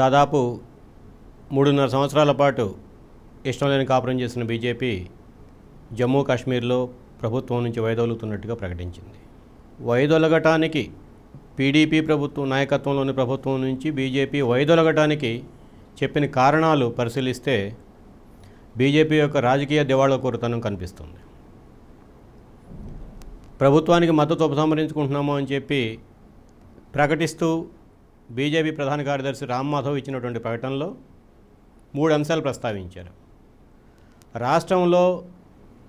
దాదాపు మూడున్నర సంవత్సరాల పాటు ఇష్టం లేని కాపురం చేసిన బీజేపీ జమ్మూ కాశ్మీర్లో ప్రభుత్వం నుంచి వైదొలుగుతున్నట్టుగా ప్రకటించింది వైదొలగటానికి పీడీపీ ప్రభుత్వం నాయకత్వంలోని ప్రభుత్వం నుంచి బీజేపీ వైదొలగటానికి చెప్పిన కారణాలు పరిశీలిస్తే బీజేపీ యొక్క రాజకీయ కోరుతనం కనిపిస్తుంది ప్రభుత్వానికి మద్దతు ఉపసంహరించుకుంటున్నాము అని చెప్పి ప్రకటిస్తూ బీజేపీ ప్రధాన కార్యదర్శి రామ్మాధవ్ ఇచ్చినటువంటి ప్రకటనలో మూడు అంశాలు ప్రస్తావించారు రాష్ట్రంలో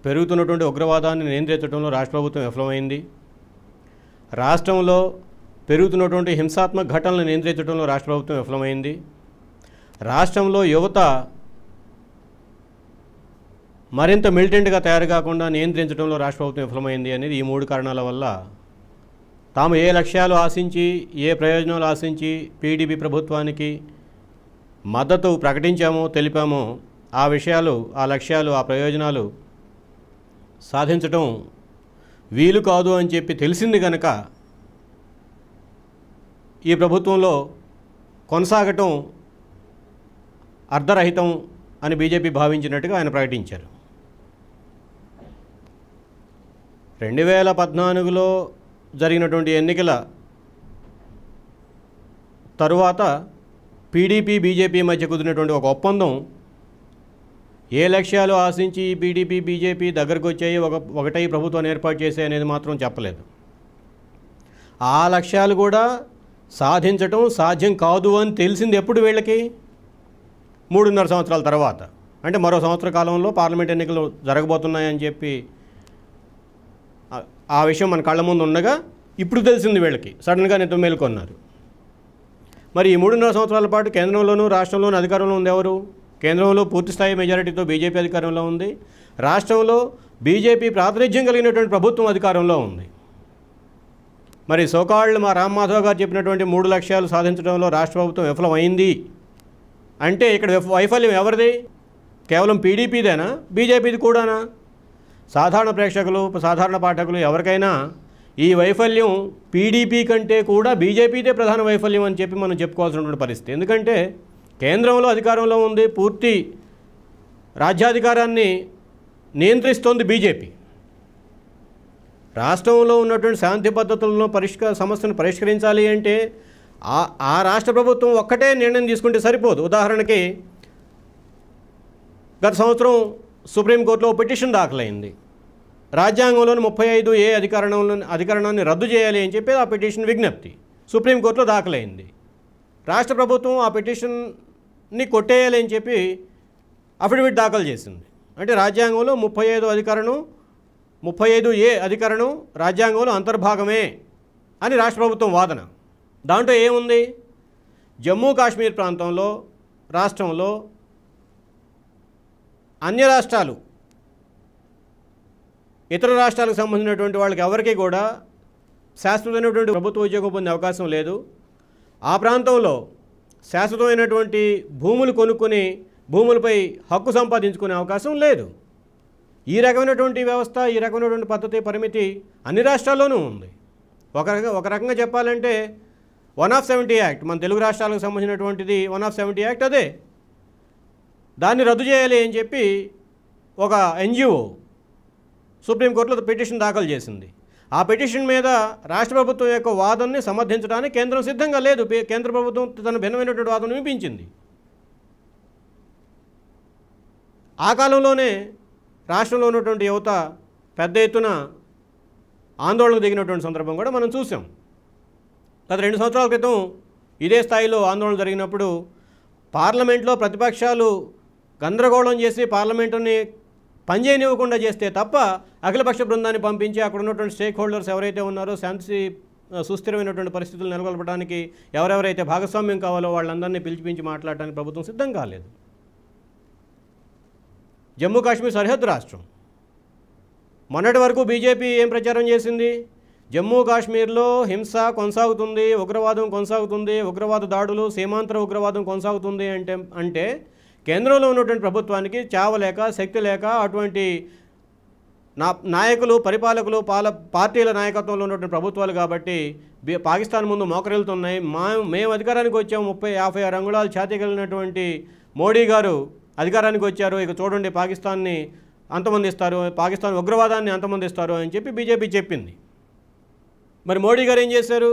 పెరుగుతున్నటువంటి ఉగ్రవాదాన్ని నియంత్రించడంలో రాష్ట్ర ప్రభుత్వం విఫలమైంది రాష్ట్రంలో పెరుగుతున్నటువంటి హింసాత్మక ఘటనలను నియంత్రించడంలో రాష్ట్ర ప్రభుత్వం విఫలమైంది రాష్ట్రంలో యువత మరింత మిలిటెంట్గా తయారు కాకుండా నియంత్రించడంలో రాష్ట్ర ప్రభుత్వం విఫలమైంది అనేది ఈ మూడు కారణాల వల్ల తాము ఏ లక్ష్యాలు ఆశించి ఏ ప్రయోజనాలు ఆశించి పీడీపీ ప్రభుత్వానికి మద్దతు ప్రకటించామో తెలిపామో ఆ విషయాలు ఆ లక్ష్యాలు ఆ ప్రయోజనాలు సాధించటం వీలు కాదు అని చెప్పి తెలిసింది కనుక ఈ ప్రభుత్వంలో కొనసాగటం అర్ధరహితం అని బీజేపీ భావించినట్టుగా ఆయన ప్రకటించారు రెండు వేల పద్నాలుగులో జరిగినటువంటి ఎన్నికల తరువాత పీడీపీ బీజేపీ మధ్య కుదిరినటువంటి ఒక ఒప్పందం ఏ లక్ష్యాలు ఆశించి పీడీపీ బీజేపీ దగ్గరకు వచ్చాయి ఒక ఒకటై ప్రభుత్వాన్ని ఏర్పాటు చేసే అనేది మాత్రం చెప్పలేదు ఆ లక్ష్యాలు కూడా సాధించటం సాధ్యం కాదు అని తెలిసింది ఎప్పుడు వీళ్ళకి మూడున్నర సంవత్సరాల తర్వాత అంటే మరో సంవత్సర కాలంలో పార్లమెంట్ ఎన్నికలు జరగబోతున్నాయని చెప్పి ఆ విషయం మన కళ్ళ ముందు ఉండగా ఇప్పుడు తెలిసింది వీళ్ళకి సడన్గా నేను మేల్కొన్నారు మరి ఈ మూడున్నర సంవత్సరాల పాటు కేంద్రంలోనూ రాష్ట్రంలోనూ అధికారంలో ఉంది ఎవరు కేంద్రంలో పూర్తిస్థాయి మెజారిటీతో బీజేపీ అధికారంలో ఉంది రాష్ట్రంలో బీజేపీ ప్రాతినిధ్యం కలిగినటువంటి ప్రభుత్వం అధికారంలో ఉంది మరి సోకాళ్ళు మా రామ్ మాధవ్ గారు చెప్పినటువంటి మూడు లక్ష్యాలు సాధించడంలో రాష్ట్ర ప్రభుత్వం విఫలమైంది అంటే ఇక్కడ వైఫల్యం ఎవరిది కేవలం పీడీపీదేనా బీజేపీది కూడానా సాధారణ ప్రేక్షకులు సాధారణ పాఠకులు ఎవరికైనా ఈ వైఫల్యం పీడీపీ కంటే కూడా బీజేపీదే ప్రధాన వైఫల్యం అని చెప్పి మనం చెప్పుకోవాల్సినటువంటి పరిస్థితి ఎందుకంటే కేంద్రంలో అధికారంలో ఉంది పూర్తి రాజ్యాధికారాన్ని నియంత్రిస్తోంది బీజేపీ రాష్ట్రంలో ఉన్నటువంటి శాంతి పద్ధతులను పరిష్క సమస్యను పరిష్కరించాలి అంటే ఆ రాష్ట్ర ప్రభుత్వం ఒక్కటే నిర్ణయం తీసుకుంటే సరిపోదు ఉదాహరణకి గత సంవత్సరం సుప్రీంకోర్టులో పిటిషన్ దాఖలైంది రాజ్యాంగంలోని ముప్పై ఐదు ఏ అధికరణంలో అధికరణాన్ని రద్దు చేయాలి అని చెప్పేది ఆ పిటిషన్ విజ్ఞప్తి సుప్రీంకోర్టులో దాఖలైంది రాష్ట్ర ప్రభుత్వం ఆ పిటిషన్ని కొట్టేయాలి అని చెప్పి అఫిడవిట్ దాఖలు చేసింది అంటే రాజ్యాంగంలో ముప్పై ఐదు అధికరణం ముప్పై ఐదు ఏ అధికరణం రాజ్యాంగంలో అంతర్భాగమే అని రాష్ట్ర ప్రభుత్వం వాదన దాంట్లో ఏముంది జమ్మూ కాశ్మీర్ ప్రాంతంలో రాష్ట్రంలో అన్య రాష్ట్రాలు ఇతర రాష్ట్రాలకు సంబంధించినటువంటి వాళ్ళకి ఎవరికి కూడా శాశ్వతమైనటువంటి ప్రభుత్వ ఉద్యోగం పొందే అవకాశం లేదు ఆ ప్రాంతంలో శాశ్వతమైనటువంటి భూములు కొనుక్కుని భూములపై హక్కు సంపాదించుకునే అవకాశం లేదు ఈ రకమైనటువంటి వ్యవస్థ ఈ రకమైనటువంటి పద్ధతి పరిమితి అన్ని రాష్ట్రాల్లోనూ ఉంది ఒక ఒక రకంగా చెప్పాలంటే వన్ ఆఫ్ సెవెంటీ యాక్ట్ మన తెలుగు రాష్ట్రాలకు సంబంధించినటువంటిది వన్ ఆఫ్ సెవెంటీ యాక్ట్ అదే దాన్ని రద్దు చేయాలి అని చెప్పి ఒక ఎన్జిఓ సుప్రీంకోర్టులో పిటిషన్ దాఖలు చేసింది ఆ పిటిషన్ మీద రాష్ట్ర ప్రభుత్వం యొక్క వాదనని సమర్థించడానికి కేంద్రం సిద్ధంగా లేదు కేంద్ర ప్రభుత్వం తన భిన్నమైనటువంటి వాదన వినిపించింది ఆ కాలంలోనే రాష్ట్రంలో ఉన్నటువంటి యువత పెద్ద ఎత్తున ఆందోళనకు దిగినటువంటి సందర్భం కూడా మనం చూసాం గత రెండు సంవత్సరాల క్రితం ఇదే స్థాయిలో ఆందోళన జరిగినప్పుడు పార్లమెంట్లో ప్రతిపక్షాలు గందరగోళం చేసి పార్లమెంటుని పనిచేయనివ్వకుండా చేస్తే తప్ప అఖిలపక్ష బృందాన్ని పంపించి అక్కడ ఉన్నటువంటి స్టేక్ హోల్డర్స్ ఎవరైతే ఉన్నారో శాంతి సుస్థిరమైనటువంటి పరిస్థితులు నెలకొల్పడానికి ఎవరెవరైతే భాగస్వామ్యం కావాలో వాళ్ళందరినీ పిలిచిపించి మాట్లాడడానికి ప్రభుత్వం సిద్ధం కాలేదు జమ్మూ కాశ్మీర్ సరిహద్దు రాష్ట్రం మొన్నటి వరకు బీజేపీ ఏం ప్రచారం చేసింది జమ్మూ కాశ్మీర్లో హింస కొనసాగుతుంది ఉగ్రవాదం కొనసాగుతుంది ఉగ్రవాద దాడులు సీమాంతర ఉగ్రవాదం కొనసాగుతుంది అంటే అంటే కేంద్రంలో ఉన్నటువంటి ప్రభుత్వానికి చావలేక శక్తి లేక అటువంటి నా నాయకులు పరిపాలకులు పాల పార్టీల నాయకత్వంలో ఉన్నటువంటి ప్రభుత్వాలు కాబట్టి పాకిస్తాన్ ముందు మోకరిల్తున్నాయి మా మేము అధికారానికి వచ్చాము ముప్పై యాభై ఆరు అంగుళాలు కలిగినటువంటి మోడీ గారు అధికారానికి వచ్చారు ఇక చూడండి పాకిస్తాన్ని అంతమందిస్తారు పాకిస్తాన్ ఉగ్రవాదాన్ని అంతమందిస్తారు అని చెప్పి బీజేపీ చెప్పింది మరి మోడీ గారు ఏం చేశారు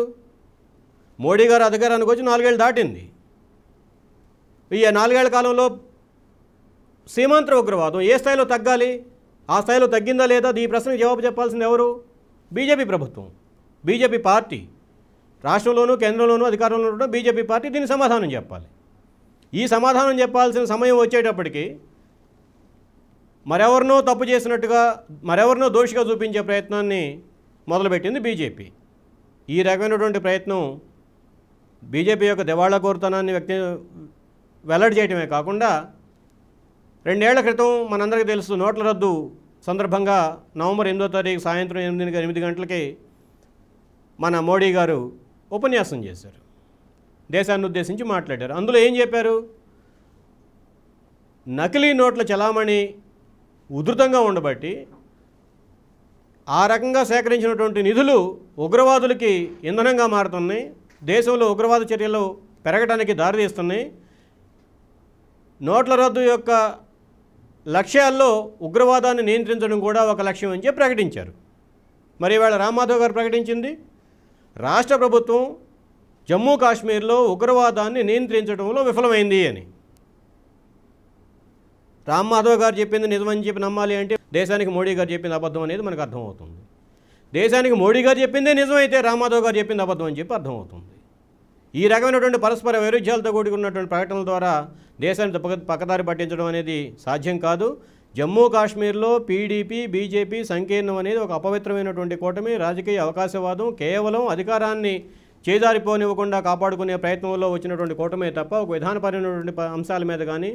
మోడీ గారు అధికారానికి వచ్చి నాలుగేళ్ళు దాటింది ఈ నాలుగేళ్ల కాలంలో సీమాంతర ఉగ్రవాదం ఏ స్థాయిలో తగ్గాలి ఆ స్థాయిలో తగ్గిందా లేదా ఈ ప్రశ్నకు జవాబు చెప్పాల్సింది ఎవరు బీజేపీ ప్రభుత్వం బీజేపీ పార్టీ రాష్ట్రంలోనూ కేంద్రంలోనూ అధికారంలో ఉన్న బీజేపీ పార్టీ దీనికి సమాధానం చెప్పాలి ఈ సమాధానం చెప్పాల్సిన సమయం వచ్చేటప్పటికి మరెవరినో తప్పు చేసినట్టుగా మరెవరినో దోషిగా చూపించే ప్రయత్నాన్ని మొదలుపెట్టింది బీజేపీ ఈ రకమైనటువంటి ప్రయత్నం బీజేపీ యొక్క దివాళా కోరుతనాన్ని వ్యక్తి వెల్లడి చేయటమే కాకుండా రెండేళ్ల క్రితం మనందరికీ తెలుసు నోట్ల రద్దు సందర్భంగా నవంబర్ ఎనిమిదో తారీఖు సాయంత్రం ఎనిమిది ఎనిమిది గంటలకి మన మోడీ గారు ఉపన్యాసం చేశారు దేశాన్ని ఉద్దేశించి మాట్లాడారు అందులో ఏం చెప్పారు నకిలీ నోట్ల చలామణి ఉధృతంగా ఉండబట్టి ఆ రకంగా సేకరించినటువంటి నిధులు ఉగ్రవాదులకి ఇంధనంగా మారుతున్నాయి దేశంలో ఉగ్రవాద చర్యలు పెరగడానికి దారితీస్తున్నాయి నోట్ల రద్దు యొక్క లక్ష్యాల్లో ఉగ్రవాదాన్ని నియంత్రించడం కూడా ఒక లక్ష్యం అని చెప్పి ప్రకటించారు మరి ఇవాళ రామ్మాధవ్ గారు ప్రకటించింది రాష్ట్ర ప్రభుత్వం జమ్మూ కాశ్మీర్లో ఉగ్రవాదాన్ని నియంత్రించడంలో విఫలమైంది అని రామ్ మాధవ్ గారు చెప్పింది నిజమని చెప్పి నమ్మాలి అంటే దేశానికి మోడీ గారు చెప్పింది అబద్ధం అనేది మనకు అర్థమవుతుంది దేశానికి మోడీ గారు చెప్పిందే నిజమైతే రామ్ మాధవ్ గారు చెప్పింది అబద్ధం అని చెప్పి అర్థమవుతుంది ఈ రకమైనటువంటి పరస్పర వైరుధ్యాలతో కూడుకున్నటువంటి ప్రకటనల ద్వారా దేశాన్ని పక్క పక్కదారి పట్టించడం అనేది సాధ్యం కాదు జమ్మూ కాశ్మీర్లో పీడీపీ బీజేపీ సంకీర్ణం అనేది ఒక అపవిత్రమైనటువంటి కూటమి రాజకీయ అవకాశవాదం కేవలం అధికారాన్ని చేదారిపోనివ్వకుండా కాపాడుకునే ప్రయత్నంలో వచ్చినటువంటి కూటమే తప్ప ఒక విధానపరమైనటువంటి అంశాల మీద కానీ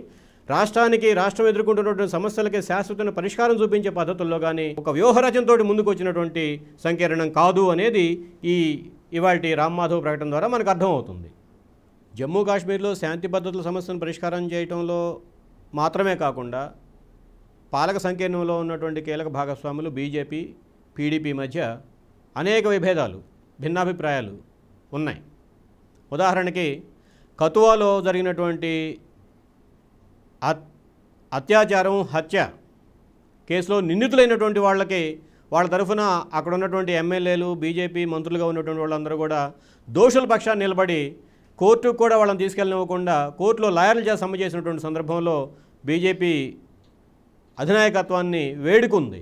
రాష్ట్రానికి రాష్ట్రం ఎదుర్కొంటున్నటువంటి సమస్యలకి శాశ్వతమైన పరిష్కారం చూపించే పద్ధతుల్లో కానీ ఒక వ్యూహరచనతో ముందుకు వచ్చినటువంటి సంకీర్ణం కాదు అనేది ఈ ఇవాళ రామ్మాధవ్ ప్రకటన ద్వారా మనకు అర్థమవుతుంది జమ్మూ కాశ్మీర్లో శాంతి భద్రతల సమస్యను పరిష్కారం చేయడంలో మాత్రమే కాకుండా పాలక సంకీర్ణంలో ఉన్నటువంటి కీలక భాగస్వాములు బీజేపీ పీడీపీ మధ్య అనేక విభేదాలు భిన్నాభిప్రాయాలు ఉన్నాయి ఉదాహరణకి కతువాలో జరిగినటువంటి అత్యాచారం హత్య కేసులో నిందితులైనటువంటి వాళ్ళకి వాళ్ళ తరఫున అక్కడ ఉన్నటువంటి ఎమ్మెల్యేలు బీజేపీ మంత్రులుగా ఉన్నటువంటి వాళ్ళందరూ కూడా దోషుల పక్షాన్ని నిలబడి కోర్టు కూడా వాళ్ళని తీసుకెళ్ళనివ్వకుండా కోర్టులో లాయర్లు చేసి సమ్మె చేసినటువంటి సందర్భంలో బీజేపీ అధినాయకత్వాన్ని వేడుకుంది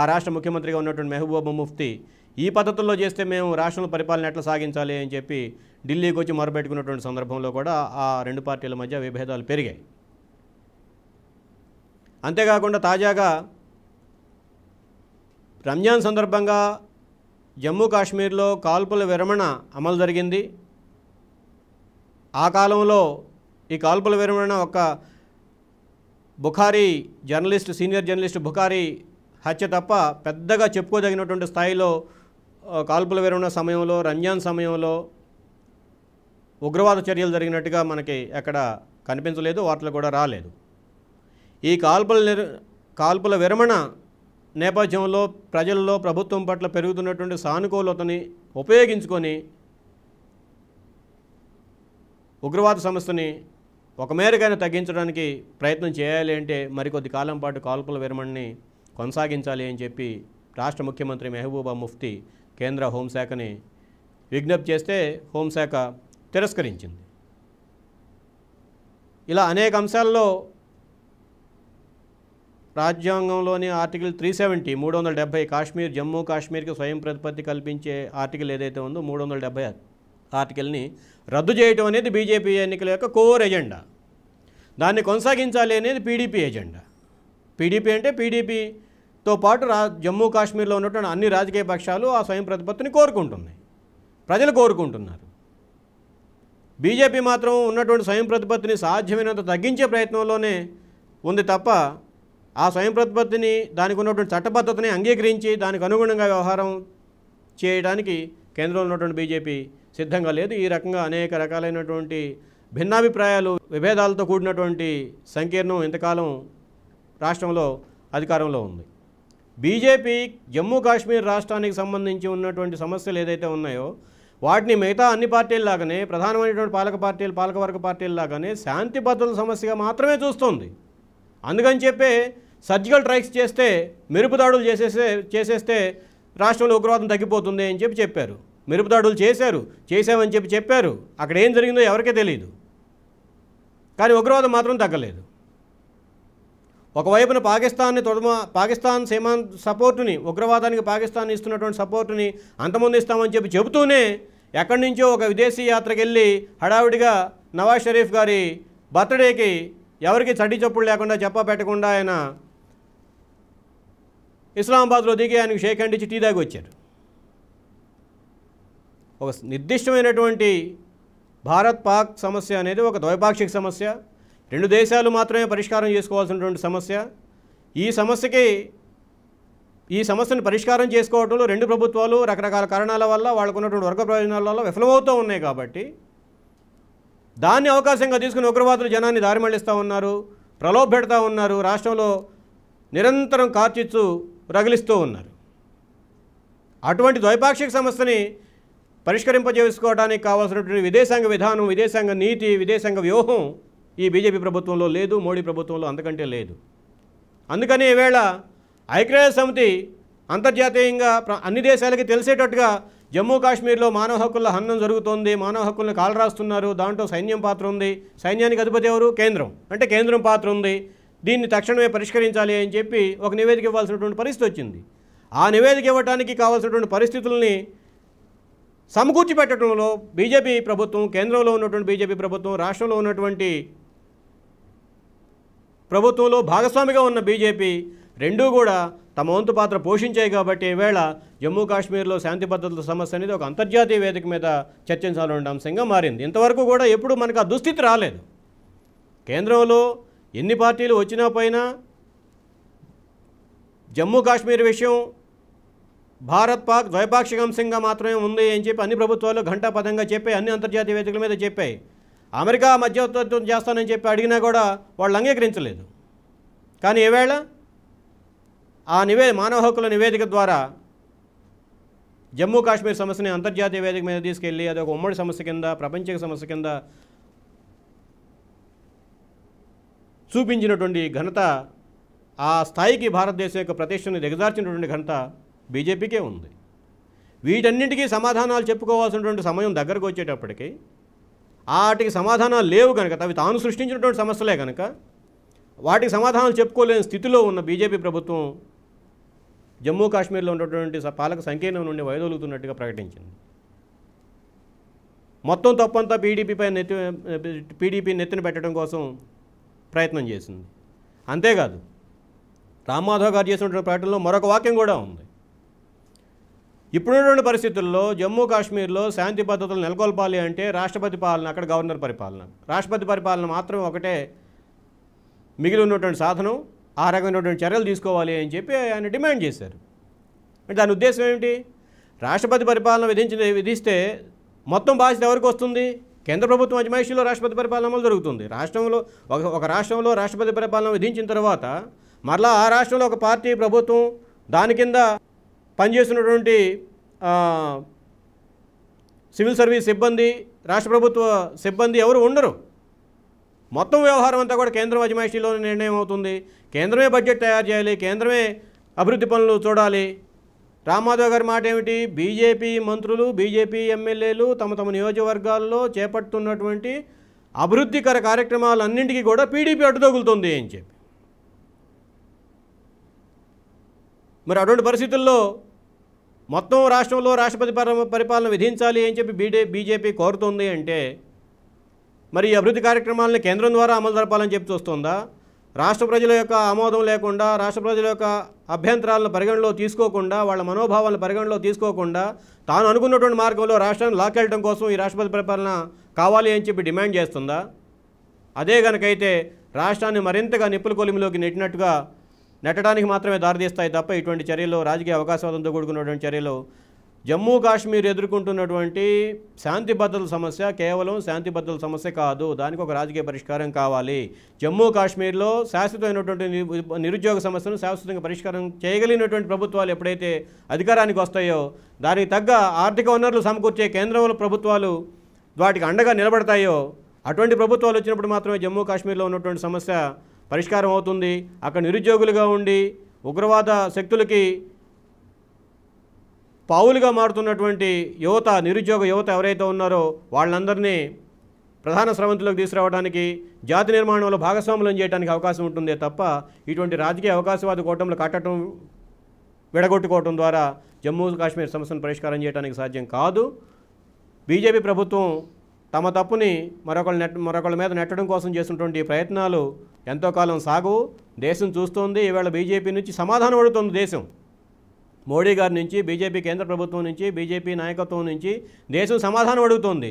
ఆ రాష్ట్ర ముఖ్యమంత్రిగా ఉన్నటువంటి మెహబూబా ముఫ్తీ ఈ పద్ధతుల్లో చేస్తే మేము రాష్ట్రంలో పరిపాలన ఎట్లా సాగించాలి అని చెప్పి ఢిల్లీకి వచ్చి మొరపెట్టుకున్నటువంటి సందర్భంలో కూడా ఆ రెండు పార్టీల మధ్య విభేదాలు పెరిగాయి అంతేకాకుండా తాజాగా రంజాన్ సందర్భంగా జమ్మూ కాశ్మీర్లో కాల్పుల విరమణ అమలు జరిగింది ఆ కాలంలో ఈ కాల్పుల విరమణ ఒక Bukhari journalist senior journalist Bukhari హత్య తప్ప పెద్దగా చెప్పుకోదగినటువంటి స్థాయిలో కాల్పుల విరమణ సమయంలో రంజాన్ సమయంలో ఉగ్రవాద చర్యలు జరిగినట్టుగా మనకి ఎక్కడ కనిపించలేదు వార్తలు కూడా రాలేదు ఈ కాల్పుల కాల్పుల విరమణ నేపథ్యంలో ప్రజల్లో ప్రభుత్వం పట్ల పెరుగుతున్నటువంటి సానుకూలతని ఉపయోగించుకొని ఉగ్రవాద సమస్యని ఒక మేరకైనా తగ్గించడానికి ప్రయత్నం చేయాలి అంటే మరికొద్ది కాలం పాటు కాల్పుల విరమణని కొనసాగించాలి అని చెప్పి రాష్ట్ర ముఖ్యమంత్రి మెహబూబా ముఫ్తి కేంద్ర హోంశాఖని విజ్ఞప్తి చేస్తే హోంశాఖ తిరస్కరించింది ఇలా అనేక అంశాల్లో రాజ్యాంగంలోని ఆర్టికల్ త్రీ సెవెంటీ మూడు వందల డెబ్బై కాశ్మీర్ జమ్మూ కాశ్మీర్కి స్వయం ప్రతిపత్తి కల్పించే ఆర్టికల్ ఏదైతే ఉందో మూడు వందల డెబ్బై ఆర్టికల్ని రద్దు చేయటం అనేది బీజేపీ ఎన్నికల యొక్క కోర్ ఎజెండా దాన్ని కొనసాగించాలి అనేది పీడీపీ ఎజెండా పీడీపీ అంటే పీడీపీతో పాటు రా జమ్మూ కాశ్మీర్లో ఉన్నటువంటి అన్ని రాజకీయ పక్షాలు ఆ స్వయం ప్రతిపత్తిని కోరుకుంటున్నాయి ప్రజలు కోరుకుంటున్నారు బీజేపీ మాత్రం ఉన్నటువంటి స్వయం ప్రతిపత్తిని సాధ్యమైనంత తగ్గించే ప్రయత్నంలోనే ఉంది తప్ప ఆ స్వయం ప్రతిపత్తిని దానికి ఉన్నటువంటి చట్టబద్ధతని అంగీకరించి దానికి అనుగుణంగా వ్యవహారం చేయడానికి కేంద్రంలో ఉన్నటువంటి బీజేపీ సిద్ధంగా లేదు ఈ రకంగా అనేక రకాలైనటువంటి భిన్నాభిప్రాయాలు విభేదాలతో కూడినటువంటి సంకీర్ణం ఇంతకాలం రాష్ట్రంలో అధికారంలో ఉంది బీజేపీ జమ్మూ కాశ్మీర్ రాష్ట్రానికి సంబంధించి ఉన్నటువంటి సమస్యలు ఏదైతే ఉన్నాయో వాటిని మిగతా అన్ని పార్టీల్లాగానే ప్రధానమైనటువంటి పాలక పార్టీలు పాలకవర్గ పార్టీల్లాగానే శాంతి భద్రతల సమస్యగా మాత్రమే చూస్తుంది అందుకని చెప్పే సర్జికల్ స్ట్రైక్స్ చేస్తే మెరుపుదాడులు చేసేస్తే చేసేస్తే రాష్ట్రంలో ఉగ్రవాదం తగ్గిపోతుంది అని చెప్పి చెప్పారు మెరుపుదాడులు చేశారు చేశామని చెప్పి చెప్పారు అక్కడ ఏం జరిగిందో ఎవరికే తెలియదు కానీ ఉగ్రవాదం మాత్రం తగ్గలేదు ఒకవైపున పాకిస్తాన్ని తొడమ పాకిస్తాన్ సీమా సపోర్టుని ఉగ్రవాదానికి పాకిస్తాన్ ఇస్తున్నటువంటి సపోర్టుని అంతమంది ఇస్తామని చెప్పి చెబుతూనే ఎక్కడి నుంచో ఒక విదేశీ యాత్రకు వెళ్ళి హడావిడిగా నవాజ్ షరీఫ్ గారి బర్త్డేకి ఎవరికి చడ్డీ చప్పుడు లేకుండా చెప్ప పెట్టకుండా ఆయన ఇస్లామాబాద్లో దిగి ఆయనకు షేక్ ఇచ్చి టీ దాగి వచ్చారు ఒక నిర్దిష్టమైనటువంటి భారత్ పాక్ సమస్య అనేది ఒక ద్వైపాక్షిక సమస్య రెండు దేశాలు మాత్రమే పరిష్కారం చేసుకోవాల్సినటువంటి సమస్య ఈ సమస్యకి ఈ సమస్యను పరిష్కారం చేసుకోవడంలో రెండు ప్రభుత్వాలు రకరకాల కారణాల వల్ల వాళ్ళకు ఉన్నటువంటి వర్గ ప్రయోజనాల వల్ల విఫలమవుతూ ఉన్నాయి కాబట్టి దాన్ని అవకాశంగా తీసుకుని ఉగ్రవాదులు జనాన్ని దారి మళ్ళిస్తూ ఉన్నారు ప్రలోభ పెడతా ఉన్నారు రాష్ట్రంలో నిరంతరం కార్చిచ్చు రగిలిస్తూ ఉన్నారు అటువంటి ద్వైపాక్షిక సమస్యని పరిష్కరింపజేసుకోవడానికి కావాల్సినటువంటి విదేశాంగ విధానం విదేశాంగ నీతి విదేశాంగ వ్యూహం ఈ బీజేపీ ప్రభుత్వంలో లేదు మోడీ ప్రభుత్వంలో అంతకంటే లేదు అందుకని ఈవేళ ఐక్యరాజ్య సమితి అంతర్జాతీయంగా అన్ని దేశాలకి తెలిసేటట్టుగా జమ్మూ కాశ్మీర్లో మానవ హక్కుల హన్నం జరుగుతోంది మానవ హక్కులను కాలరాస్తున్నారు దాంట్లో సైన్యం పాత్ర ఉంది సైన్యానికి అధిపతి ఎవరు కేంద్రం అంటే కేంద్రం పాత్ర ఉంది దీన్ని తక్షణమే పరిష్కరించాలి అని చెప్పి ఒక నివేదిక ఇవ్వాల్సినటువంటి పరిస్థితి వచ్చింది ఆ నివేదిక ఇవ్వడానికి కావాల్సినటువంటి పరిస్థితుల్ని సమకూర్చి పెట్టడంలో బీజేపీ ప్రభుత్వం కేంద్రంలో ఉన్నటువంటి బీజేపీ ప్రభుత్వం రాష్ట్రంలో ఉన్నటువంటి ప్రభుత్వంలో భాగస్వామిగా ఉన్న బీజేపీ రెండూ కూడా తమ వంతు పాత్ర పోషించాయి కాబట్టి ఈవేళ జమ్మూ కాశ్మీర్లో శాంతి భద్రతల సమస్య అనేది ఒక అంతర్జాతీయ వేదిక మీద చర్చించాలనే అంశంగా మారింది ఇంతవరకు కూడా ఎప్పుడు మనకు ఆ దుస్థితి రాలేదు కేంద్రంలో ఎన్ని పార్టీలు వచ్చినా పైన జమ్మూ కాశ్మీర్ విషయం భారత్ పాక్ ద్వైపాక్షిక అంశంగా మాత్రమే ఉంది అని చెప్పి అన్ని ప్రభుత్వాలు పదంగా చెప్పాయి అన్ని అంతర్జాతీయ వేదికల మీద చెప్పాయి అమెరికా మధ్యవర్తత్వం చేస్తానని చెప్పి అడిగినా కూడా వాళ్ళు అంగీకరించలేదు కానీ ఈవేళ ఆ నివే మానవ హక్కుల నివేదిక ద్వారా జమ్మూ కాశ్మీర్ సమస్యని అంతర్జాతీయ వేదిక మీద తీసుకెళ్ళి అది ఒక ఉమ్మడి సమస్య కింద ప్రపంచ సమస్య కింద చూపించినటువంటి ఘనత ఆ స్థాయికి భారతదేశం యొక్క ప్రతిష్టని దిగజార్చినటువంటి ఘనత బీజేపీకే ఉంది వీటన్నింటికీ సమాధానాలు చెప్పుకోవాల్సినటువంటి సమయం దగ్గరకు వచ్చేటప్పటికి వాటికి సమాధానాలు లేవు కనుక అవి తాను సృష్టించినటువంటి సమస్యలే కనుక వాటికి సమాధానాలు చెప్పుకోలేని స్థితిలో ఉన్న బీజేపీ ప్రభుత్వం జమ్మూ కాశ్మీర్లో ఉన్నటువంటి పాలక సంకీర్ణం నుండి వైదొలుగుతున్నట్టుగా ప్రకటించింది మొత్తం తప్పంతా పీడీపీ నెత్తి పీడీపీ నెత్తిన పెట్టడం కోసం ప్రయత్నం చేసింది అంతేకాదు రామ్మాధవ్ గారు చేసినటువంటి ప్రకటనలో మరొక వాక్యం కూడా ఉంది ఇప్పుడున్నటువంటి పరిస్థితుల్లో జమ్మూ కాశ్మీర్లో శాంతి పద్ధతులు నెలకొల్పాలి అంటే రాష్ట్రపతి పాలన అక్కడ గవర్నర్ పరిపాలన రాష్ట్రపతి పరిపాలన మాత్రం ఒకటే మిగిలి ఉన్నటువంటి సాధనం ఆ రకమైనటువంటి చర్యలు తీసుకోవాలి అని చెప్పి ఆయన డిమాండ్ చేశారు అంటే దాని ఉద్దేశం ఏమిటి రాష్ట్రపతి పరిపాలన విధించిన విధిస్తే మొత్తం బాధ్యత ఎవరికి వస్తుంది కేంద్ర ప్రభుత్వం అజమాయిషీలో రాష్ట్రపతి పరిపాలన అమలు జరుగుతుంది రాష్ట్రంలో ఒక ఒక రాష్ట్రంలో రాష్ట్రపతి పరిపాలన విధించిన తర్వాత మరలా ఆ రాష్ట్రంలో ఒక పార్టీ ప్రభుత్వం దాని కింద పనిచేసినటువంటి సివిల్ సర్వీస్ సిబ్బంది రాష్ట్ర ప్రభుత్వ సిబ్బంది ఎవరు ఉండరు మొత్తం వ్యవహారం అంతా కూడా కేంద్రం అజమాయిషీలో నిర్ణయం అవుతుంది కేంద్రమే బడ్జెట్ తయారు చేయాలి కేంద్రమే అభివృద్ధి పనులు చూడాలి రామాధవ్ గారి మాట ఏమిటి బీజేపీ మంత్రులు బీజేపీ ఎమ్మెల్యేలు తమ తమ నియోజకవర్గాల్లో చేపడుతున్నటువంటి అభివృద్ధికర కార్యక్రమాలన్నింటికి కూడా పీడీపీ అడ్డుదొగులుతుంది అని చెప్పి మరి అటువంటి పరిస్థితుల్లో మొత్తం రాష్ట్రంలో రాష్ట్రపతి పరిపాలన విధించాలి అని చెప్పి బీడే బీజేపీ కోరుతుంది అంటే మరి అభివృద్ధి కార్యక్రమాలను కేంద్రం ద్వారా అమలు జరపాలని చెప్పి చూస్తుందా రాష్ట్ర ప్రజల యొక్క ఆమోదం లేకుండా రాష్ట్ర ప్రజల యొక్క అభ్యంతరాలను పరిగణలో తీసుకోకుండా వాళ్ళ మనోభావాలను పరిగణలో తీసుకోకుండా తాను అనుకున్నటువంటి మార్గంలో రాష్ట్రాన్ని లాక్కెళ్ళడం కోసం ఈ రాష్ట్రపతి పరిపాలన కావాలి అని చెప్పి డిమాండ్ చేస్తుందా అదే కనుకైతే రాష్ట్రాన్ని మరింతగా నిప్పుల కొలిమిలోకి నెట్టినట్టుగా నెట్టడానికి మాత్రమే దారితీస్తాయి తప్ప ఇటువంటి చర్యలు రాజకీయ అవకాశవాదంతో కూడుకున్నటువంటి చర్యలు జమ్మూ కాశ్మీర్ ఎదుర్కొంటున్నటువంటి శాంతి భద్రతల సమస్య కేవలం శాంతి భద్రతల సమస్య కాదు దానికి ఒక రాజకీయ పరిష్కారం కావాలి జమ్మూ కాశ్మీర్లో శాశ్వతమైనటువంటి నిరుద్యోగ సమస్యను శాశ్వతంగా పరిష్కారం చేయగలిగినటువంటి ప్రభుత్వాలు ఎప్పుడైతే అధికారానికి వస్తాయో దానికి తగ్గ ఆర్థిక వనరులు సమకూర్చే కేంద్రంలో ప్రభుత్వాలు వాటికి అండగా నిలబడతాయో అటువంటి ప్రభుత్వాలు వచ్చినప్పుడు మాత్రమే జమ్మూ కాశ్మీర్లో ఉన్నటువంటి సమస్య పరిష్కారం అవుతుంది అక్కడ నిరుద్యోగులుగా ఉండి ఉగ్రవాద శక్తులకి పావులుగా మారుతున్నటువంటి యువత నిరుద్యోగ యువత ఎవరైతే ఉన్నారో వాళ్ళందరినీ ప్రధాన స్రవంతులకు తీసుకురావడానికి జాతి నిర్మాణంలో భాగస్వాములను చేయడానికి అవకాశం ఉంటుందే తప్ప ఇటువంటి రాజకీయ అవకాశవాద కూటములు కట్టడం విడగొట్టుకోవడం ద్వారా జమ్మూ కాశ్మీర్ సమస్యను పరిష్కారం చేయడానికి సాధ్యం కాదు బీజేపీ ప్రభుత్వం తమ తప్పుని మరొకళ్ళ నెట్ మరొకళ్ళ మీద నెట్టడం కోసం చేసినటువంటి ప్రయత్నాలు ఎంతో కాలం సాగు దేశం చూస్తోంది ఈవేళ బీజేపీ నుంచి సమాధానం పడుతుంది దేశం మోడీ గారి నుంచి బీజేపీ కేంద్ర ప్రభుత్వం నుంచి బీజేపీ నాయకత్వం నుంచి దేశం సమాధానం అడుగుతోంది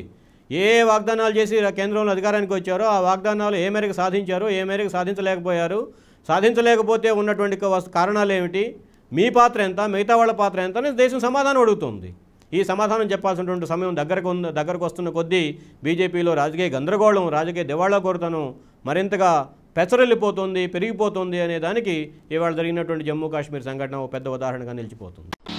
ఏ వాగ్దానాలు చేసి కేంద్రంలో అధికారానికి వచ్చారో ఆ వాగ్దానాలు ఏ మేరకు సాధించారు ఏ మేరకు సాధించలేకపోయారు సాధించలేకపోతే ఉన్నటువంటి కారణాలు ఏమిటి మీ పాత్ర ఎంత మిగతా వాళ్ళ పాత్ర ఎంత అని దేశం సమాధానం అడుగుతుంది ఈ సమాధానం చెప్పాల్సినటువంటి సమయం దగ్గరకు దగ్గరకు వస్తున్న కొద్దీ బీజేపీలో రాజకీయ గందరగోళం రాజకీయ దివాళా కోరుతను మరింతగా పెచ్చరెళ్ళిపోతుంది పెరిగిపోతుంది అనే దానికి ఇవాళ జరిగినటువంటి జమ్మూ కాశ్మీర్ సంఘటన ఓ పెద్ద ఉదాహరణగా నిలిచిపోతుంది